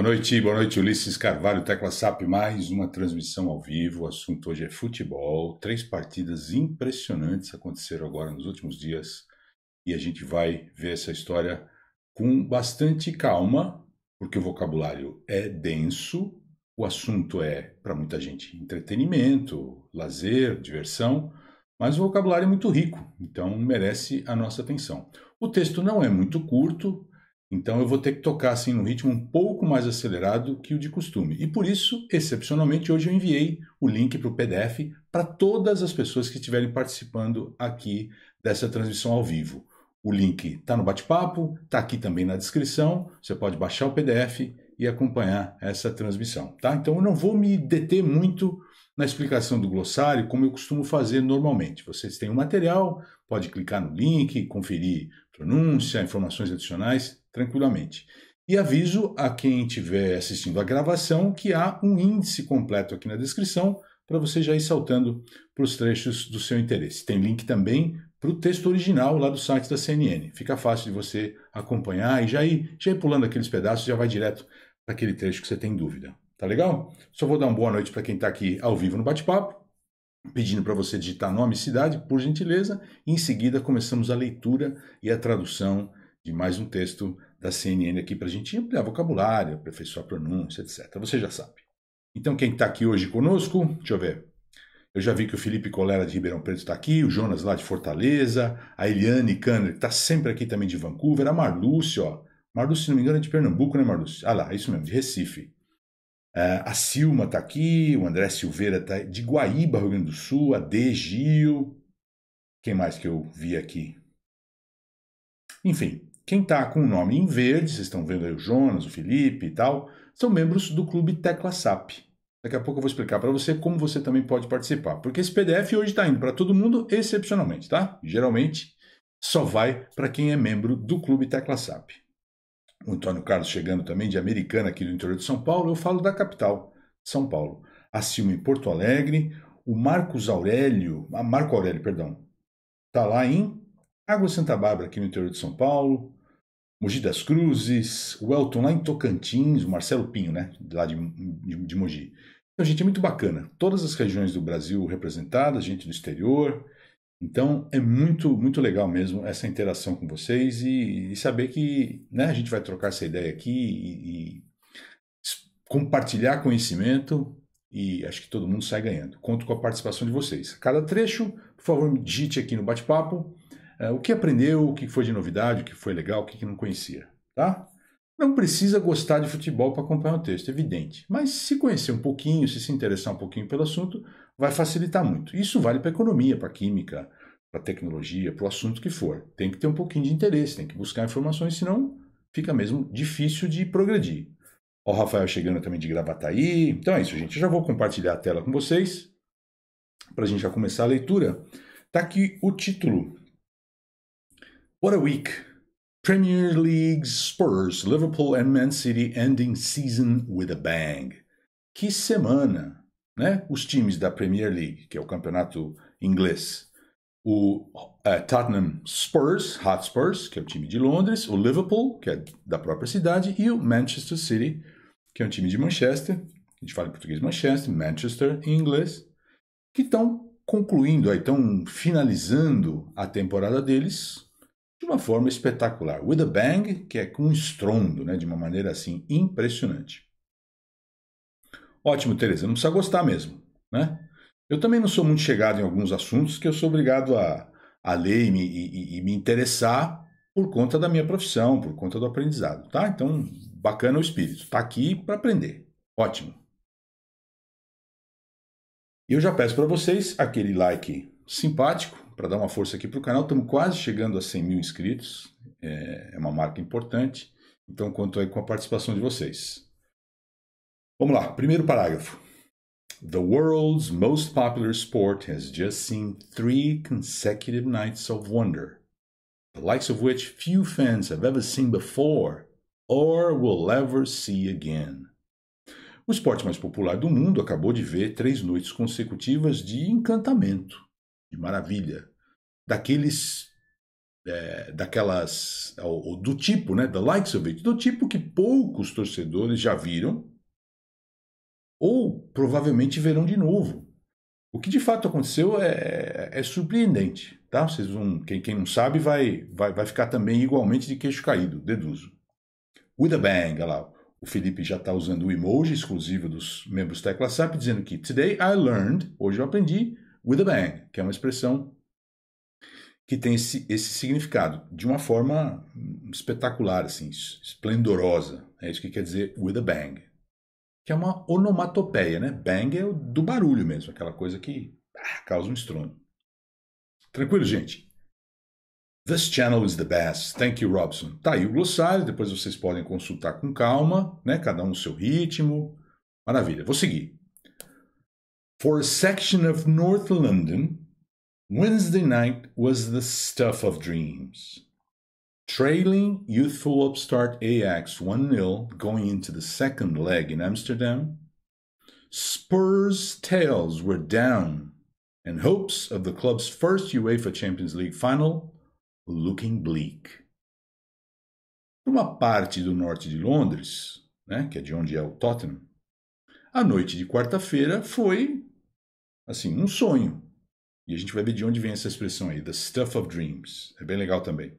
Boa noite, boa noite, Ulisses Carvalho, Tecla SAP, mais uma transmissão ao vivo. O assunto hoje é futebol. Três partidas impressionantes aconteceram agora nos últimos dias e a gente vai ver essa história com bastante calma, porque o vocabulário é denso, o assunto é, para muita gente, entretenimento, lazer, diversão, mas o vocabulário é muito rico, então merece a nossa atenção. O texto não é muito curto, então eu vou ter que tocar assim no ritmo um pouco mais acelerado que o de costume. E por isso, excepcionalmente, hoje eu enviei o link para o PDF para todas as pessoas que estiverem participando aqui dessa transmissão ao vivo. O link está no bate-papo, está aqui também na descrição. Você pode baixar o PDF e acompanhar essa transmissão, tá? Então eu não vou me deter muito na explicação do glossário, como eu costumo fazer normalmente. Vocês têm o um material, pode clicar no link, conferir pronúncia, informações adicionais tranquilamente. E aviso a quem estiver assistindo a gravação que há um índice completo aqui na descrição para você já ir saltando para os trechos do seu interesse. Tem link também para o texto original lá do site da CNN. Fica fácil de você acompanhar e já ir, já ir pulando aqueles pedaços, já vai direto para aquele trecho que você tem dúvida. Tá legal? Só vou dar uma boa noite para quem está aqui ao vivo no bate-papo, pedindo para você digitar nome e cidade, por gentileza. E em seguida, começamos a leitura e a tradução de mais um texto da CNN aqui para a gente ampliar vocabulário, aperfeiçoar pronúncia, etc. Você já sabe. Então, quem está aqui hoje conosco, deixa eu ver. Eu já vi que o Felipe Colera de Ribeirão Preto está aqui, o Jonas lá de Fortaleza, a Eliane Kanner, que está sempre aqui também de Vancouver, a Marlúcio, ó. Marlúcio, se não me engano, é de Pernambuco, né, Marlúcio? Ah lá, é isso mesmo, de Recife. Uh, a Silma está aqui, o André Silveira está de Guaíba, Rio Grande do Sul, a De Gil. Quem mais que eu vi aqui? Enfim, quem está com o nome em verde, vocês estão vendo aí o Jonas, o Felipe e tal, são membros do clube Tecla SAP. Daqui a pouco eu vou explicar para você como você também pode participar, porque esse PDF hoje está indo para todo mundo excepcionalmente, tá? Geralmente só vai para quem é membro do clube Tecla SAP. O Antônio Carlos chegando também de Americana aqui do interior de São Paulo, eu falo da capital, São Paulo. A Silma em Porto Alegre, o Marcos Aurélio, a ah, Marco Aurélio, perdão, tá lá em Água Santa Bárbara aqui no interior de São Paulo. Mogi das Cruzes, o Elton lá em Tocantins, o Marcelo Pinho, né? Lá de, de, de Mogi. Então, gente, é muito bacana. Todas as regiões do Brasil representadas, gente do exterior. Então, é muito, muito legal mesmo essa interação com vocês e, e saber que né, a gente vai trocar essa ideia aqui e, e compartilhar conhecimento e acho que todo mundo sai ganhando. Conto com a participação de vocês. Cada trecho, por favor, digite aqui no bate-papo é, o que aprendeu, o que foi de novidade, o que foi legal, o que, não conhecia, tá? Não precisa gostar de futebol para acompanhar o texto, evidente. Mas se conhecer um pouquinho, se se interessar um pouquinho pelo assunto, vai facilitar muito. Isso vale para economia, para química, para tecnologia, para o assunto que for. Tem que ter um pouquinho de interesse, tem que buscar informações, senão fica mesmo difícil de progredir. o Rafael chegando também de Gravataí. Então é isso, gente. Eu já vou compartilhar a tela com vocês para a gente já começar a leitura. Tá aqui o título What a week. Premier League Spurs, Liverpool and Man City ending season with a bang. Que semana, né? Os times da Premier League, que é o campeonato inglês. O uh, Tottenham Spurs, Hotspurs, que é o time de Londres, o Liverpool, que é da própria cidade, e o Manchester City, que é um time de Manchester, a gente fala em português Manchester, Manchester em inglês, que estão concluindo, estão finalizando a temporada deles de uma forma espetacular. With a bang, que é com um estrondo, né? de uma maneira assim impressionante. Ótimo, Tereza, não precisa gostar mesmo, né? Eu também não sou muito chegado em alguns assuntos que eu sou obrigado a, a ler e me, e, e me interessar por conta da minha profissão, por conta do aprendizado, tá? Então, bacana o espírito, está aqui para aprender. Ótimo. E eu já peço para vocês aquele like simpático, para dar uma força aqui para o canal. Estamos quase chegando a 100 mil inscritos, é, é uma marca importante. Então, conto aí com a participação de vocês. Vamos lá, primeiro parágrafo. The world's most popular sport has just seen three consecutive nights of wonder, the likes of which few fans have ever seen before or will ever see again. O esporte mais popular do mundo acabou de ver três noites consecutivas de encantamento de maravilha, daqueles é, daquelas é, ou, do tipo, né, da likes of it, do tipo que poucos torcedores já viram ou provavelmente verão de novo. O que de fato aconteceu é, é, é, surpreendente, tá? Vocês vão, quem, quem não sabe vai, vai, vai ficar também igualmente de queixo caído, deduzo. With a bang, olha lá. O Felipe já está usando o emoji exclusivo dos membros Tecla SAP, dizendo que Today I learned, hoje eu aprendi, with a bang, que é uma expressão que tem esse, esse significado de uma forma espetacular, assim, esplendorosa. É isso que quer dizer with a bang, que é uma onomatopeia, né? Bang é o do barulho mesmo, aquela coisa que ah, causa um estrondo. Tranquilo, gente? This channel is the best. Thank you, Robson. Tá aí o glossário, depois vocês podem consultar com calma, né? Cada um no seu ritmo. Maravilha. Vou seguir. For a section of North London, Wednesday night was the stuff of dreams. Trailing youthful upstart Ajax 1 0 going into the second leg in Amsterdam, Spurs' tails were down and hopes of the club's first UEFA Champions League final looking bleak. Numa parte do norte de Londres, né, que é de onde é o Tottenham, a noite de quarta-feira foi assim, um sonho. E a gente vai ver de onde vem essa expressão aí, the stuff of dreams. É bem legal também.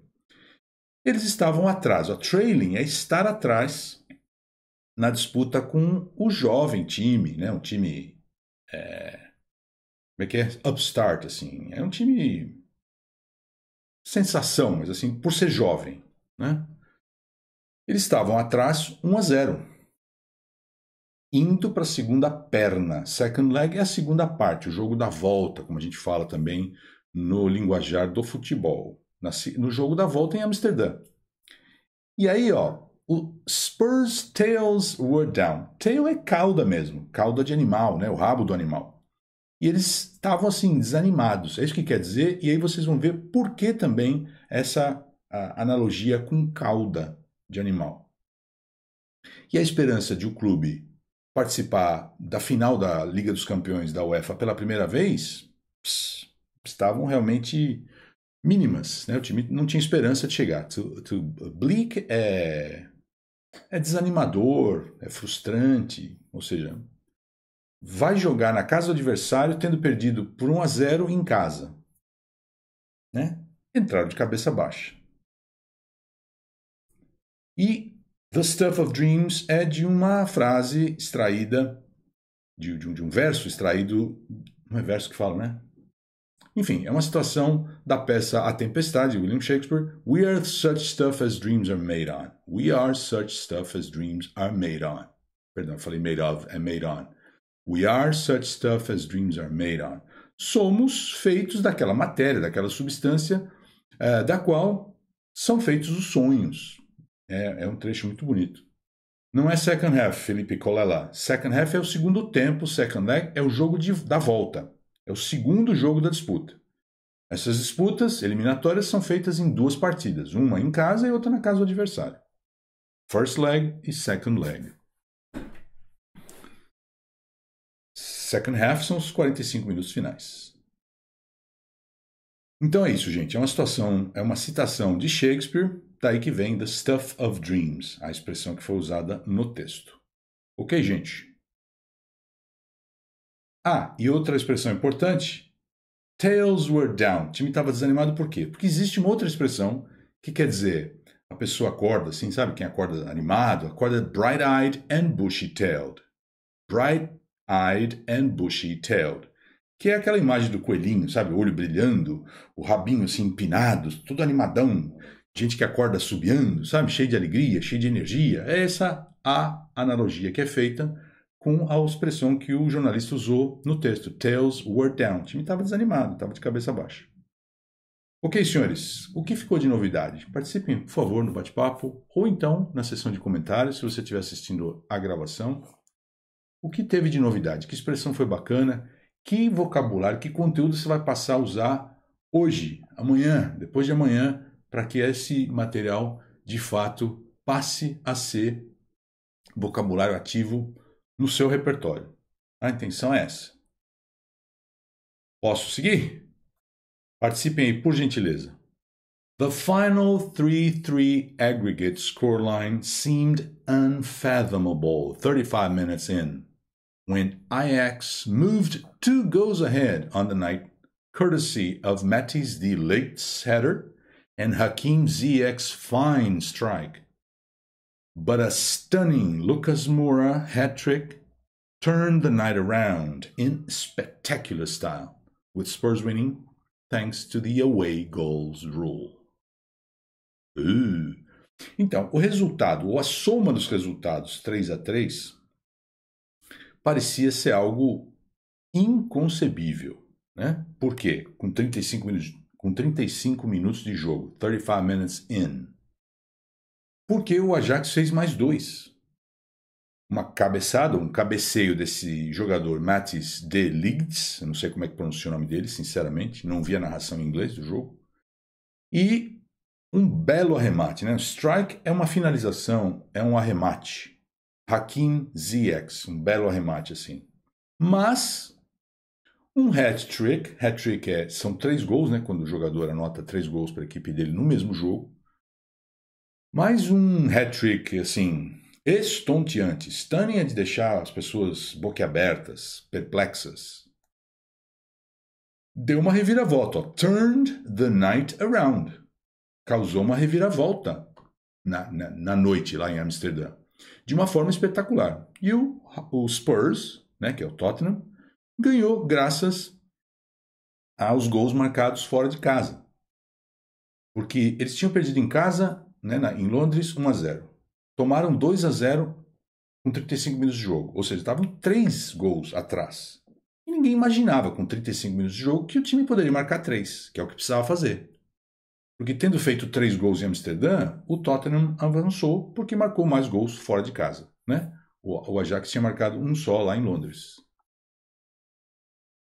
Eles estavam atrás. A trailing é estar atrás na disputa com o jovem time, né? Um time. É... Como é que é? Upstart, assim. É um time. Sensação, mas assim, por ser jovem, né? Eles estavam atrás 1 a 0 indo para a segunda perna. Second leg é a segunda parte, o jogo da volta, como a gente fala também no linguajar do futebol. No jogo da volta em Amsterdã. E aí, ó, o Spurs tails were down. Tail é cauda mesmo, cauda de animal, né? O rabo do animal. E eles estavam assim, desanimados. É isso que quer dizer. E aí vocês vão ver por que também essa a, analogia com cauda de animal. E a esperança de o um clube participar da final da Liga dos Campeões da UEFA pela primeira vez pss, estavam realmente mínimas. Né? O time não tinha esperança de chegar. To, to Bleak é, é desanimador, é frustrante, ou seja, vai jogar na casa do adversário tendo perdido por 1 a 0 em casa. Né? Entraram de cabeça baixa. E The Stuff of Dreams é de uma frase extraída, de, de, um, de um verso extraído. Não é verso que fala, né? Enfim, é uma situação da peça A Tempestade, de William Shakespeare. We are such stuff as dreams are made on. We are such stuff as dreams are made on. Perdão, falei made of, é made on. We are such stuff as dreams are made on. Somos feitos daquela matéria, daquela substância uh, da qual são feitos os sonhos. É, é um trecho muito bonito. Não é second half, Felipe Colalá. É second half é o segundo tempo, second leg é o jogo de, da volta. É o segundo jogo da disputa. Essas disputas eliminatórias são feitas em duas partidas, uma em casa e outra na casa do adversário. First leg e second leg. Second half são os 45 minutos finais. Então é isso, gente. É uma situação, é uma citação de Shakespeare Daí tá que vem the stuff of dreams, a expressão que foi usada no texto. Ok, gente? Ah, e outra expressão importante: tails were down. O time estava desanimado por quê? Porque existe uma outra expressão que quer dizer a pessoa acorda assim, sabe? Quem acorda animado, acorda bright-eyed and bushy-tailed. Bright-eyed and bushy-tailed. Que é aquela imagem do coelhinho, sabe? O olho brilhando, o rabinho assim empinado, todo animadão, gente que acorda subiando, sabe? Cheio de alegria, cheio de energia. É essa a analogia que é feita com a expressão que o jornalista usou no texto. Tails were down. O time estava desanimado, estava de cabeça baixa. Ok, senhores, o que ficou de novidade? Participem, por favor, no bate-papo ou então na seção de comentários, se você estiver assistindo a gravação. O que teve de novidade? Que expressão foi bacana? Que vocabulário, que conteúdo você vai passar a usar hoje, amanhã, depois de amanhã, para que esse material, de fato, passe a ser vocabulário ativo no seu repertório. A intenção é essa. Posso seguir? Participem aí, por gentileza. The final 3 3 aggregate scoreline seemed unfathomable 35 minutes in, when Ajax moved two goals ahead on the night, courtesy of Matisse de Lates header and Hakim Ziyech's fine strike. But a stunning Lucas Moura hat trick turned the night around in spectacular style, with Spurs winning thanks to the away goals rule. Uh. Então, o resultado, ou a soma dos resultados 3 a 3, parecia ser algo inconcebível. Né? Por quê? Com 35 minutos com 35 minutos de jogo, 35 minutes in. Porque o Ajax fez mais dois. Uma cabeçada, um cabeceio desse jogador Matis de Ligds, não sei como é que pronuncia o nome dele, sinceramente, não vi a narração em inglês do jogo. E um belo arremate, né? Strike é uma finalização, é um arremate. Hakim ZX, um belo arremate assim. Mas um hat-trick, hat-trick é, são três gols, né, quando o jogador anota três gols para a equipe dele no mesmo jogo. Mais um hat-trick, assim, estonteante. Stunning é de deixar as pessoas boquiabertas, perplexas. Deu uma reviravolta, ó. Turned the night around. Causou uma reviravolta na, na, na noite lá em Amsterdã. De uma forma espetacular. E o, o Spurs, né, que é o Tottenham, ganhou graças aos gols marcados fora de casa. Porque eles tinham perdido em casa, né, na, em Londres, 1 a 0. Tomaram 2 a 0 com 35 minutos de jogo, ou seja, estavam três gols atrás. E ninguém imaginava com 35 minutos de jogo que o time poderia marcar três, que é o que precisava fazer. Porque tendo feito três gols em Amsterdã, o Tottenham avançou porque marcou mais gols fora de casa, né? O Ajax tinha marcado um só lá em Londres.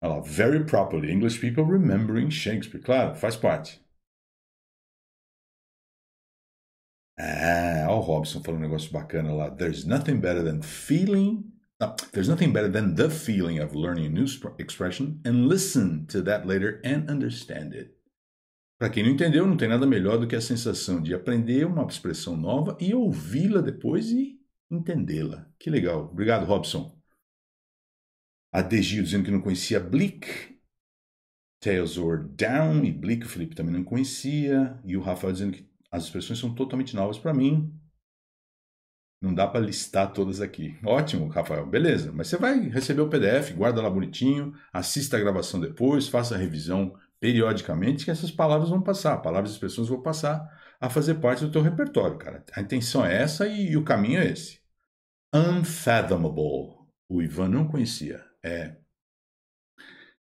Olha lá, very properly. English people remembering Shakespeare. Claro, faz parte. Ah, olha o Robson falando um negócio bacana lá. There's nothing better than feeling. there's nothing better than the feeling of learning a new expression and listen to that later and understand it. Para quem não entendeu, não tem nada melhor do que a sensação de aprender uma expressão nova e ouvi-la depois e entendê-la. Que legal. Obrigado, Robson a Degil dizendo que não conhecia Bleak, Tales or Down e Bleak o Felipe também não conhecia, e o Rafael dizendo que as expressões são totalmente novas para mim. Não dá para listar todas aqui. Ótimo, Rafael, beleza. Mas você vai receber o PDF, guarda lá bonitinho, assista a gravação depois, faça a revisão periodicamente, que essas palavras vão passar, palavras e expressões vão passar a fazer parte do teu repertório, cara. A intenção é essa e, e o caminho é esse. Unfathomable. O Ivan não conhecia. É.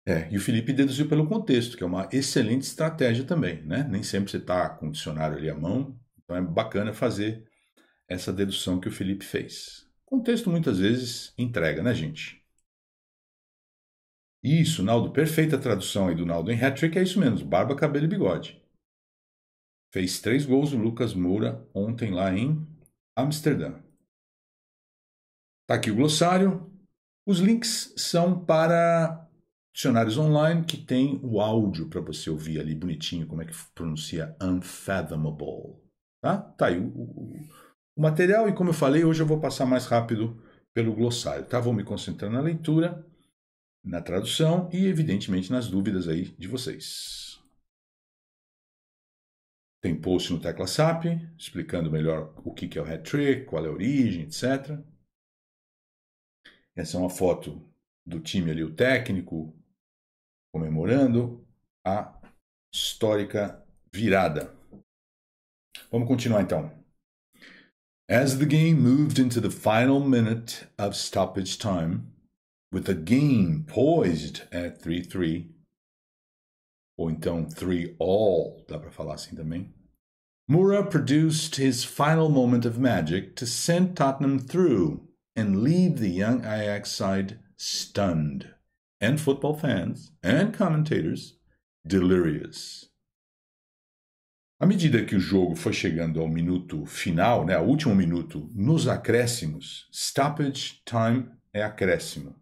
É, e o Felipe deduziu pelo contexto, que é uma excelente estratégia também, né? Nem sempre você está com o dicionário ali à mão, então é bacana fazer essa dedução que o Felipe fez. Contexto muitas vezes entrega, né, gente? Isso, Naldo, perfeita tradução aí do Naldo em hat-trick, é isso mesmo, barba, cabelo e bigode. Fez três gols o Lucas Moura ontem lá em Amsterdã. Tá aqui o glossário, os links são para dicionários online que tem o áudio para você ouvir ali bonitinho como é que pronuncia unfathomable. Tá? Tá aí o, o, o material e como eu falei, hoje eu vou passar mais rápido pelo glossário, tá? Vou me concentrar na leitura, na tradução e evidentemente nas dúvidas aí de vocês. Tem post no Tecla SAP explicando melhor o que é o hat trick, qual é a origem, etc. Essa é uma foto do time ali, o técnico, comemorando a histórica virada. Vamos continuar então. As the game moved into the final minute of stoppage time, with the game poised at 3-3, ou então 3-all, dá para falar assim também. Mura produced his final moment of magic to send Tottenham through and leave the young Ajax side stunned and football fans and commentators delirious. À medida que o jogo foi chegando ao minuto final, né, ao último minuto, nos acréscimos, stoppage time é acréscimo.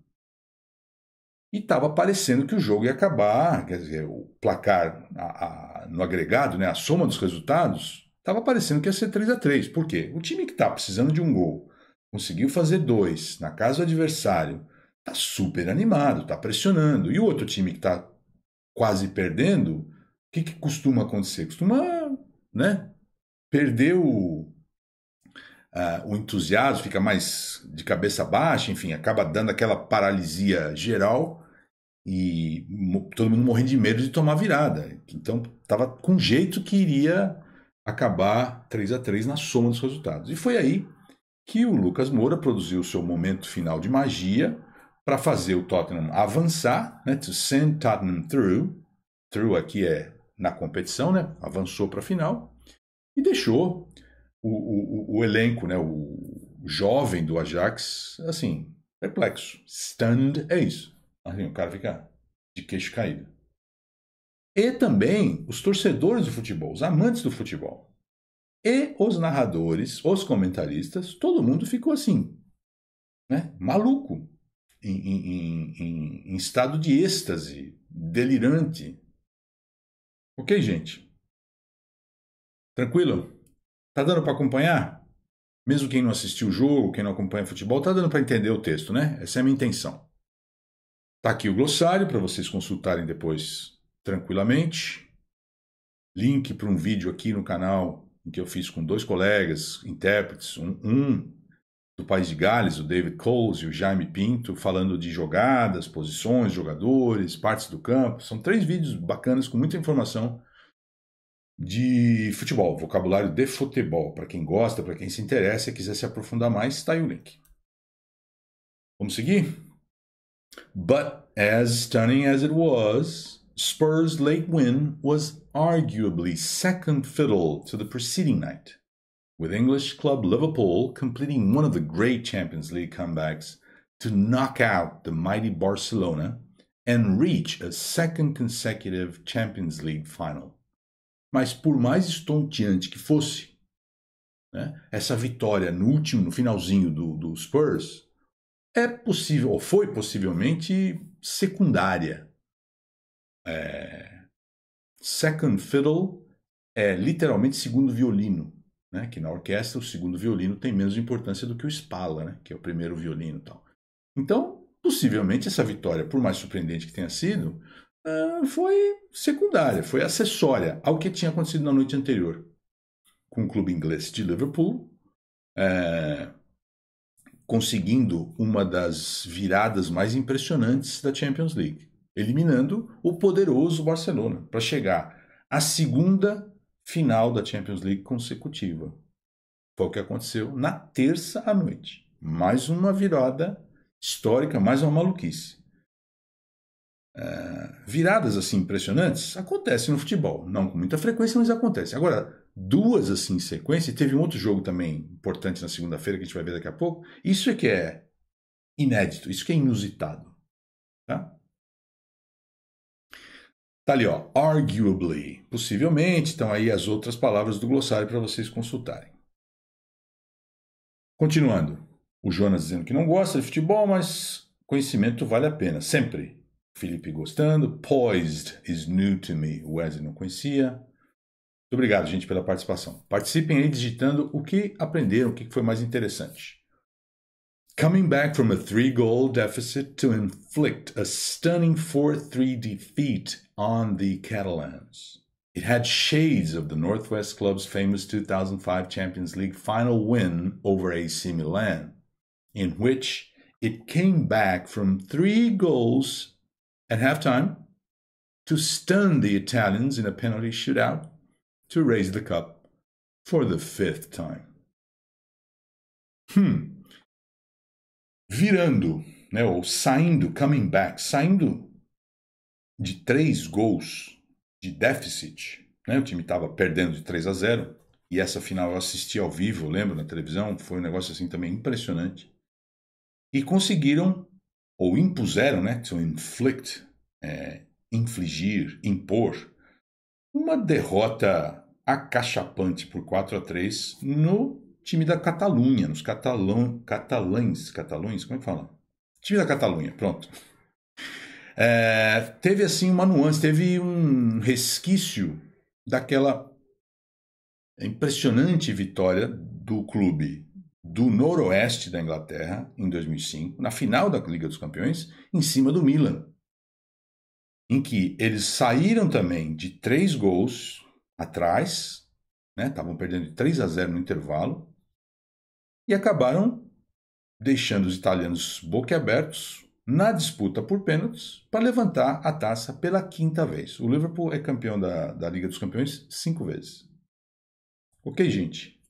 E estava parecendo que o jogo ia acabar, quer dizer, o placar a, a, no agregado, né, a soma dos resultados, estava parecendo que ia ser 3 a 3 Por quê? O time que está precisando de um gol conseguiu fazer dois na casa do adversário, tá super animado, tá pressionando. E o outro time que tá quase perdendo, o que, que costuma acontecer? Costuma, né? Perder o, Uh, o entusiasmo fica mais de cabeça baixa, enfim, acaba dando aquela paralisia geral e todo mundo morrendo de medo de tomar virada. Então, estava com jeito que iria acabar 3 a 3 na soma dos resultados. E foi aí que o Lucas Moura produziu o seu momento final de magia para fazer o Tottenham avançar, né? To send Tottenham through. Through aqui é na competição, né? Avançou para a final e deixou o, o, o, elenco, né? O jovem do Ajax, assim, perplexo. Stunned é isso. Assim, o cara fica de queixo caído. E também os torcedores do futebol, os amantes do futebol. E os narradores, os comentaristas, todo mundo ficou assim, né? maluco, em, em, em, em estado de êxtase, delirante. Ok, gente? Tranquilo? Tá dando para acompanhar? Mesmo quem não assistiu o jogo, quem não acompanha futebol, tá dando para entender o texto, né? Essa é a minha intenção. Tá aqui o glossário para vocês consultarem depois tranquilamente. Link para um vídeo aqui no canal em que eu fiz com dois colegas, intérpretes, um, um do País de Gales, o David Coles e o Jaime Pinto, falando de jogadas, posições, jogadores, partes do campo. São três vídeos bacanas com muita informação de futebol, vocabulário de futebol. Para quem gosta, para quem se interessa e quiser se aprofundar mais, está aí o link. Vamos seguir? But as stunning as it was, Spurs' late win was arguably second fiddle to the preceding night, with English club Liverpool completing one of the great Champions League comebacks to knock out the mighty Barcelona and reach a second consecutive Champions League final. Mas por mais estonteante que fosse, né, essa vitória no último, no finalzinho do, do Spurs, é possível, ou foi possivelmente secundária É, second fiddle é literalmente segundo violino, né? que na orquestra o segundo violino tem menos importância do que o Spala, né? que é o primeiro violino tal. Então, possivelmente essa vitória, por mais surpreendente que tenha sido, ah, foi secundária, foi acessória ao que tinha acontecido na noite anterior com o clube inglês de Liverpool, é, conseguindo uma das viradas mais impressionantes da Champions League eliminando o poderoso Barcelona para chegar à segunda final da Champions League consecutiva. Foi o que aconteceu na terça à noite. Mais uma virada histórica, mais uma maluquice. Uh, viradas assim impressionantes acontecem no futebol, não com muita frequência, mas acontece. Agora, duas assim em sequência, e teve um outro jogo também importante na segunda-feira que a gente vai ver daqui a pouco. Isso é que é inédito, isso que é inusitado, tá? Tá ali, ó, arguably, possivelmente, estão aí as outras palavras do glossário para vocês consultarem. Continuando, o Jonas dizendo que não gosta de futebol, mas conhecimento vale a pena, sempre. Felipe gostando, poised is new to me, Wesley não conhecia. Muito obrigado, gente, pela participação. Participem aí digitando o que aprenderam, o que foi mais interessante. Coming back from a three goal deficit to inflict a stunning 4 3 defeat on the Catalans. It had shades of the Northwest Club's famous 2005 Champions League final win over AC Milan, in which it came back from three goals at halftime to stun the Italians in a penalty shootout to raise the cup for the fifth time. Hmm. Virando, né, ou saindo, coming back, saindo de três gols de déficit. Né? O time estava perdendo de 3 a 0 e essa final eu assisti ao vivo, lembro, na televisão. Foi um negócio assim também impressionante. E conseguiram, ou impuseram, né? To inflict, é, infligir, impor, uma derrota acachapante por 4 a 3 no time da Catalunha, nos catalão, catalães, catalões, como é que fala? Time da Catalunha, pronto. É, teve assim uma nuance, teve um resquício daquela impressionante vitória do clube do noroeste da Inglaterra em 2005, na final da Liga dos Campeões, em cima do Milan, em que eles saíram também de três gols atrás, né, estavam né, perdendo de 3 a 0 no intervalo, e acabaram deixando os italianos boquiabertos, na disputa por pênaltis para levantar a taça pela quinta vez. O Liverpool é campeão da, da Liga dos Campeões cinco vezes. Ok, gente?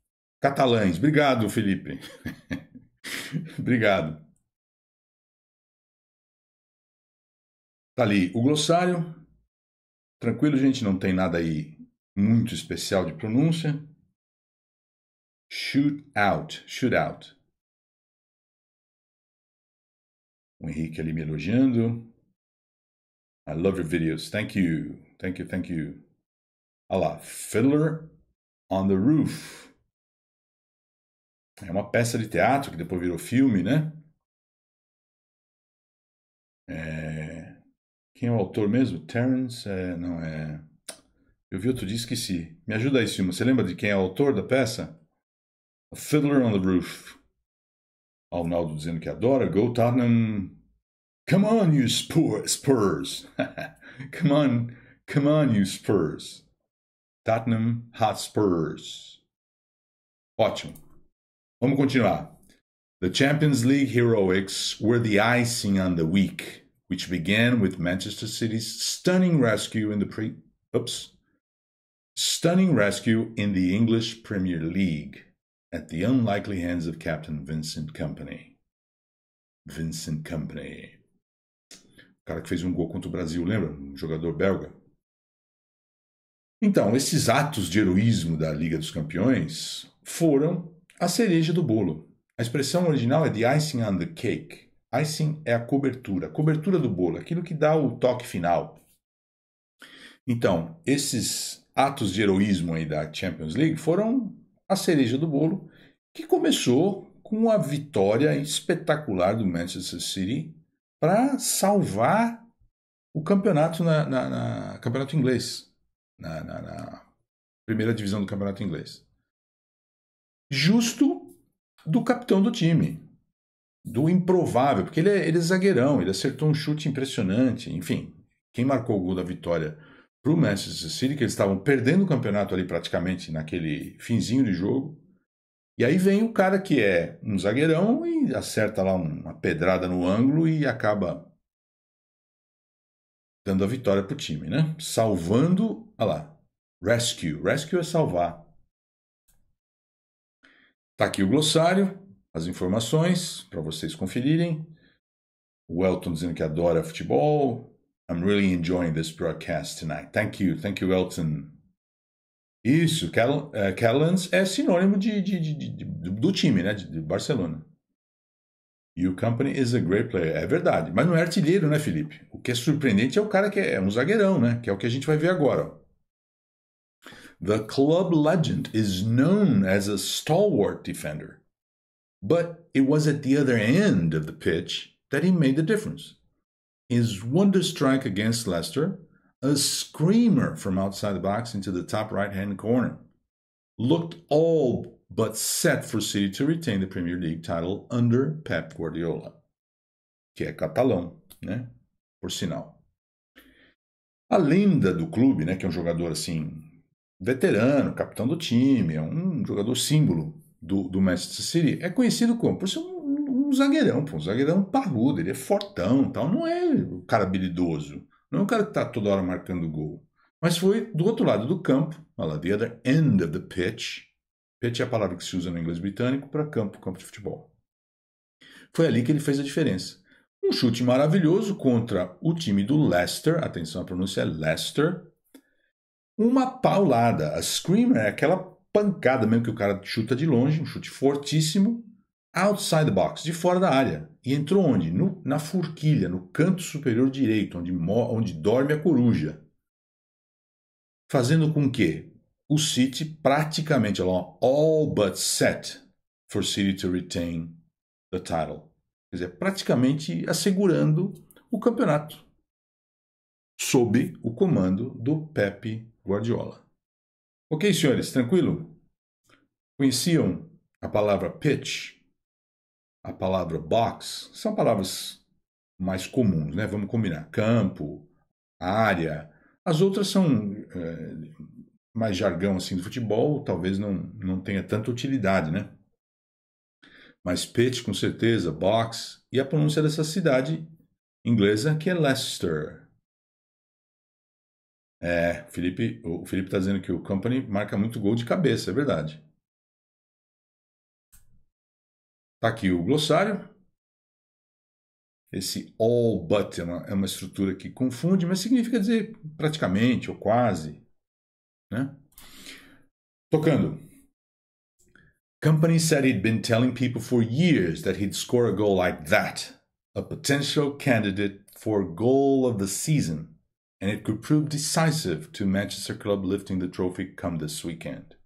Catalães, obrigado, Felipe. obrigado. Tá ali o glossário. Tranquilo, gente, não tem nada aí muito especial de pronúncia. Shoot out, shoot out. O Henrique ali me elogiando. I love your videos. Thank you. Thank you, thank you. Olha lá, Fiddler on the Roof. É uma peça de teatro que depois virou filme, né? É... Quem é o autor mesmo? Terence? É... Não, é. Eu vi outro dia esqueci. Me ajuda aí, Silma. Você lembra de quem é o autor da peça? A Fiddler on the Roof. Arnaldo dizendo que adora. Go Tottenham. Come on, you Spurs. Spurs. come on. Come on, you Spurs. Tottenham Hotspurs. Ótimo. Vamos continuar. The Champions League heroics were the icing on the week, which began with Manchester City's stunning rescue in the pre oops. Stunning rescue in the English Premier League at the unlikely hands of Captain Vincent Company. Vincent Company. cara que fez um gol contra o Brasil, lembra? Um jogador belga. Então, esses atos de heroísmo da Liga dos Campeões foram a cereja do bolo. A expressão original é the icing on the cake. Icing é a cobertura, a cobertura do bolo, aquilo que dá o toque final. Então, esses atos de heroísmo aí da Champions League foram a cereja do bolo, que começou com a vitória espetacular do Manchester City para salvar o campeonato na, na, na campeonato inglês, na, na primeira divisão do campeonato inglês. Justo do capitão do time, do improvável, porque ele é, ele é zagueirão, ele acertou um chute impressionante, enfim. Quem marcou o gol da vitória para o Manchester City, que eles estavam perdendo o campeonato ali praticamente naquele finzinho de jogo, e aí vem o cara que é um zagueirão e acerta lá uma pedrada no ângulo e acaba dando a vitória pro time, né? Salvando, olha lá, rescue. Rescue é salvar. Tá aqui o glossário, as informações para vocês conferirem. O Elton dizendo que adora futebol. I'm really enjoying this broadcast tonight. Thank you, thank you, Elton. Isso, é, Catalans é sinônimo de, de, de, de, do time, né? De, Barcelona. E o Company is a great player. É verdade. Mas não é artilheiro, né, Felipe? O que é surpreendente é o cara que é, é um zagueirão, né? Que é o que a gente vai ver agora. The club legend is known as a stalwart defender. But it was at the other end of the pitch that he made the difference. His wonder strike against Leicester a screamer from outside the box into the top right hand corner. Looked all but set for City to retain the Premier League title under Pep Guardiola, que é catalão, né? Por sinal. A lenda do clube, né, que é um jogador assim, veterano, capitão do time, é um jogador símbolo do, do Manchester City, é conhecido como por ser um, um zagueirão, um zagueirão parrudo, ele é fortão, tal, não é o cara habilidoso. Não é um cara que está toda hora marcando gol. Mas foi do outro lado do campo, lá, the other end of the pitch. Pitch é a palavra que se usa no inglês britânico para campo, campo de futebol. Foi ali que ele fez a diferença. Um chute maravilhoso contra o time do Leicester, atenção a pronúncia é Leicester. Uma paulada, a screamer é aquela pancada mesmo que o cara chuta de longe, um chute fortíssimo outside the box, de fora da área. E entrou onde? No, na forquilha, no canto superior direito, onde, onde dorme a coruja. Fazendo com que o City praticamente, lá, all but set for City to retain the title. Quer dizer, praticamente assegurando o campeonato. Sob o comando do Pepe Guardiola. Ok, senhores, tranquilo? Conheciam a palavra pitch? a palavra box, são palavras mais comuns, né? Vamos combinar. Campo, área. As outras são é, mais jargão assim do futebol, talvez não, não tenha tanta utilidade, né? Mas pitch, com certeza, box. E a pronúncia dessa cidade inglesa que é Leicester. É, Felipe, o Felipe está dizendo que o Company marca muito gol de cabeça, é verdade. Está aqui o glossário. Esse all but é uma, é uma estrutura que confunde, mas significa dizer praticamente ou quase. Né? Tocando. Company said he'd been telling people for years that he'd score a goal like that, a potential candidate for goal of the season, and it could prove decisive to Manchester club lifting the trophy come this weekend.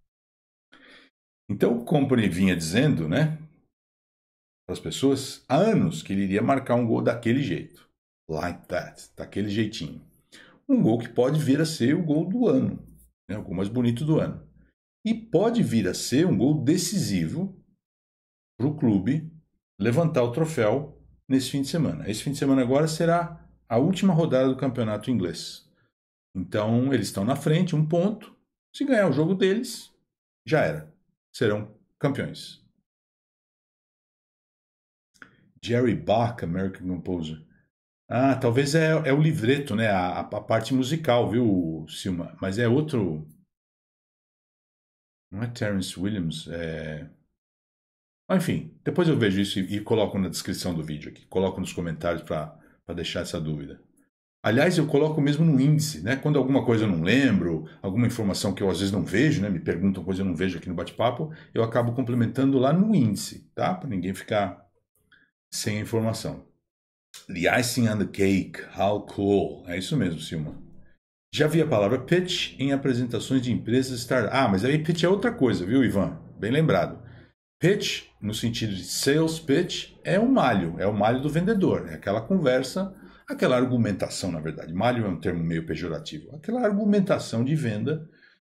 Então o Company vinha dizendo, né, as pessoas há anos que ele iria marcar um gol daquele jeito. Like that, daquele jeitinho. Um gol que pode vir a ser o gol do ano, né? o gol mais bonito do ano. E pode vir a ser um gol decisivo para o clube levantar o troféu nesse fim de semana. Esse fim de semana agora será a última rodada do campeonato inglês. Então eles estão na frente, um ponto. Se ganhar o jogo deles, já era. Serão campeões. Jerry Bach, American Composer. Ah, talvez é, é o livreto, né? A, a parte musical, viu, Silma? Mas é outro. Não é Terence Williams, é. Ah, enfim, depois eu vejo isso e, e coloco na descrição do vídeo aqui. Coloco nos comentários para deixar essa dúvida. Aliás, eu coloco mesmo no índice, né? Quando alguma coisa eu não lembro, alguma informação que eu às vezes não vejo, né? Me perguntam coisa que eu não vejo aqui no bate-papo, eu acabo complementando lá no índice, tá? Para ninguém ficar sem informação. The icing on the cake, how cool. É isso mesmo, Silma. Já vi a palavra pitch em apresentações de empresas startups. Ah, mas aí pitch é outra coisa, viu, Ivan? Bem lembrado. Pitch, no sentido de sales pitch, é o um malho, é o malho do vendedor, é aquela conversa, aquela argumentação, na verdade. Malho é um termo meio pejorativo. Aquela argumentação de venda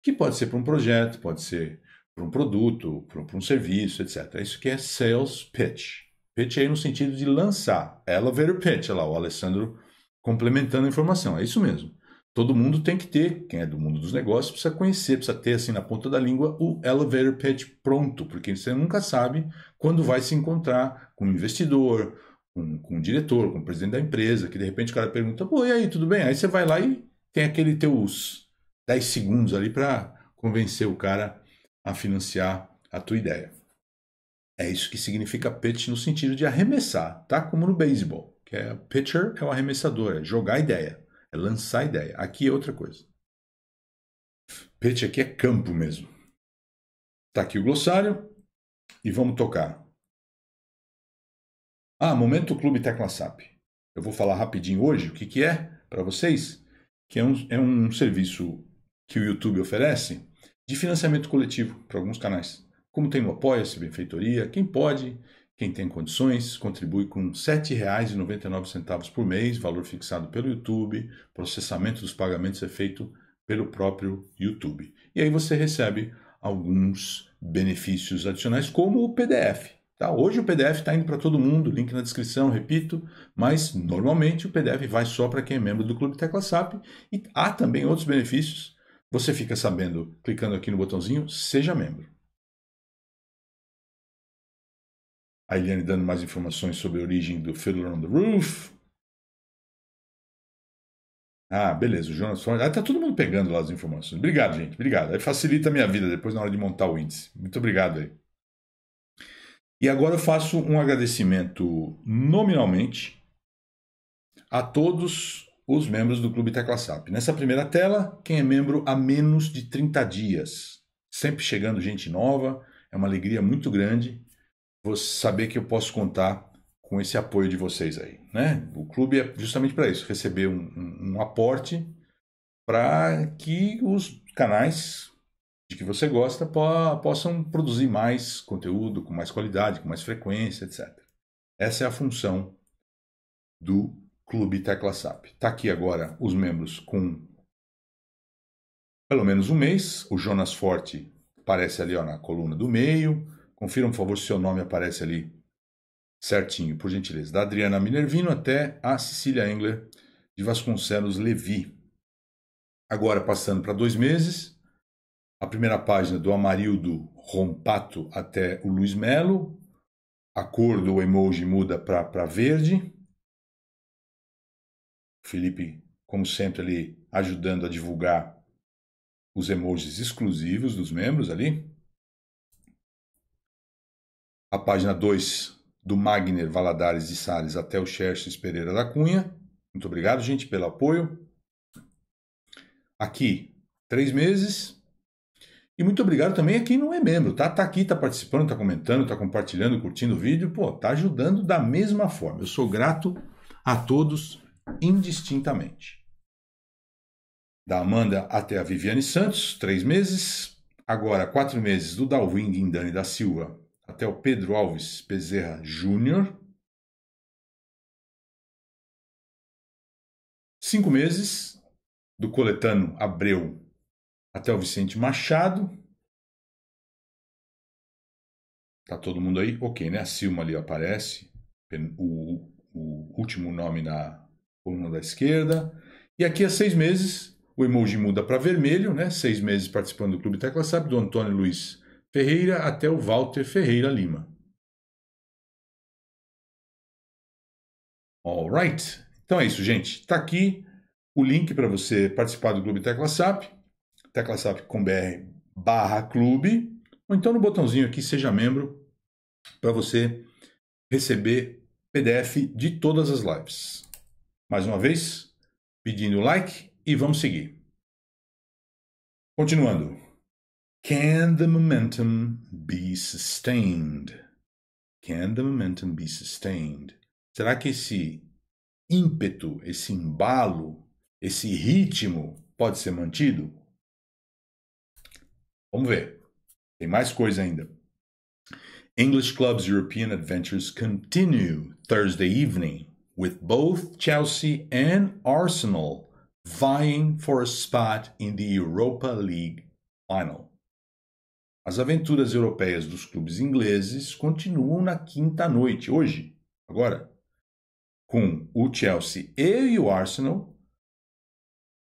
que pode ser para um projeto, pode ser para um produto, para um serviço, etc. Isso que é sales pitch. Pitch aí no sentido de lançar. Elevator pitch, olha lá, o Alessandro complementando a informação. É isso mesmo. Todo mundo tem que ter, quem é do mundo dos negócios, precisa conhecer, precisa ter assim na ponta da língua o elevator pitch pronto, porque você nunca sabe quando vai se encontrar com o um investidor, com, com o diretor, com o presidente da empresa, que de repente o cara pergunta, pô, e aí, tudo bem? Aí você vai lá e tem aquele teus 10 segundos ali para convencer o cara a financiar a tua ideia. É isso que significa pitch no sentido de arremessar, tá? Como no beisebol, que é pitcher é o arremessador, é jogar ideia, é lançar ideia. Aqui é outra coisa. Pitch aqui é campo mesmo. Tá aqui o glossário e vamos tocar. Ah, momento Clube Tecla SAP. Eu vou falar rapidinho hoje o que, que é para vocês, que é um, é um serviço que o YouTube oferece de financiamento coletivo para alguns canais. Como tem o apoia essa Benfeitoria, quem pode, quem tem condições, contribui com R$ 7,99 por mês, valor fixado pelo YouTube, processamento dos pagamentos é feito pelo próprio YouTube. E aí você recebe alguns benefícios adicionais, como o PDF. Tá? Hoje o PDF está indo para todo mundo, link na descrição, repito, mas normalmente o PDF vai só para quem é membro do Clube Tecla SAP e há também outros benefícios. Você fica sabendo clicando aqui no botãozinho Seja Membro. A Eliane dando mais informações sobre a origem do Fiddler on the Roof. Ah, beleza, o Jonas Ah, tá todo mundo pegando lá as informações. Obrigado, gente. Obrigado. Aí facilita a minha vida depois na hora de montar o índice. Muito obrigado aí. E agora eu faço um agradecimento nominalmente a todos os membros do Clube Tecla SAP. Nessa primeira tela, quem é membro há menos de 30 dias. Sempre chegando gente nova, é uma alegria muito grande você saber que eu posso contar com esse apoio de vocês aí. Né? O clube é justamente para isso, receber um, um, um aporte para que os canais de que você gosta po possam produzir mais conteúdo, com mais qualidade, com mais frequência, etc. Essa é a função do Clube Tecla SAP. Está aqui agora os membros com pelo menos um mês. O Jonas Forte aparece ali ó, na coluna do meio. Confira, por favor, se seu nome aparece ali certinho, por gentileza. Da Adriana Minervino até a Cecília Engler de Vasconcelos Levi. Agora, passando para dois meses, a primeira página do Amarildo Rompato até o Luiz Melo. A cor do emoji muda para verde. Felipe, como sempre, ali ajudando a divulgar os emojis exclusivos dos membros ali a página 2 do Magner Valadares de Sales até o Xerxes Pereira da Cunha. Muito obrigado, gente, pelo apoio. Aqui, três meses. E muito obrigado também a quem não é membro, tá? Tá aqui, tá participando, tá comentando, tá compartilhando, curtindo o vídeo, pô, tá ajudando da mesma forma. Eu sou grato a todos indistintamente. Da Amanda até a Viviane Santos, três meses. Agora, quatro meses do Dalvin Guindani da Silva até o Pedro Alves Bezerra Júnior. Cinco meses, do coletano Abreu até o Vicente Machado. Tá todo mundo aí? Ok, né? A Silma ali aparece, o, o último nome na coluna da esquerda. E aqui há seis meses, o emoji muda para vermelho, né? Seis meses participando do Clube Tecla Sabe, do Antônio Luiz Ferreira até o Walter Ferreira Lima. Alright. Então é isso, gente. Está aqui o link para você participar do Clube TeclaSap, teclasap.com.br barra clube, ou então no botãozinho aqui, seja membro, para você receber PDF de todas as lives. Mais uma vez, pedindo like e vamos seguir. Continuando. Can the momentum be sustained? Can the momentum be sustained? Será que esse ímpeto, esse embalo, esse ritmo pode ser mantido? Vamos ver. Tem mais coisa ainda. English Club's European adventures continue Thursday evening with both Chelsea and Arsenal vying for a spot in the Europa League final. As aventuras europeias dos clubes ingleses continuam na quinta noite, hoje, agora, com o Chelsea e o Arsenal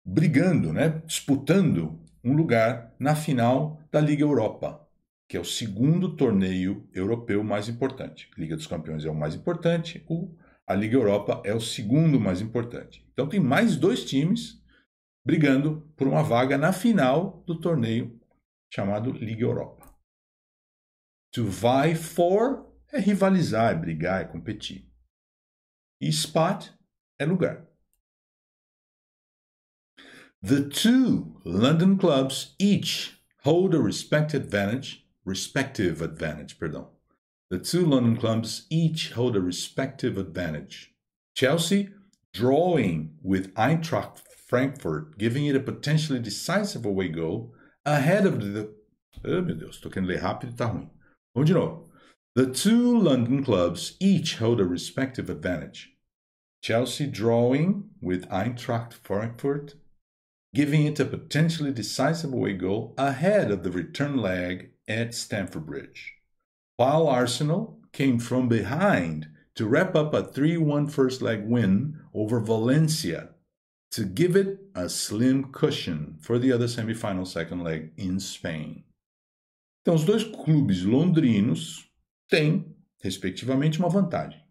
brigando, né, disputando um lugar na final da Liga Europa, que é o segundo torneio europeu mais importante. A Liga dos Campeões é o mais importante, a Liga Europa é o segundo mais importante. Então tem mais dois times brigando por uma vaga na final do torneio chamado Liga Europa. To vie for é rivalizar, é brigar, é competir. E spot é lugar. The two London clubs each hold a respective advantage, respective advantage, perdão. The two London clubs each hold a respective advantage. Chelsea drawing with Eintracht Frankfurt, giving it a potentially decisive away goal, ahead of the. Oh, meu Deus, tô querendo ler rápido tá ruim. Vamos de novo. The two London clubs each hold a respective advantage. Chelsea drawing with Eintracht Frankfurt, giving it a potentially decisive away goal ahead of the return leg at Stamford Bridge, while Arsenal came from behind to wrap up a 3 1 first leg win over Valencia to give it a slim cushion for the other semifinal second leg in Spain. Então, os dois clubes londrinos têm, respectivamente, uma vantagem.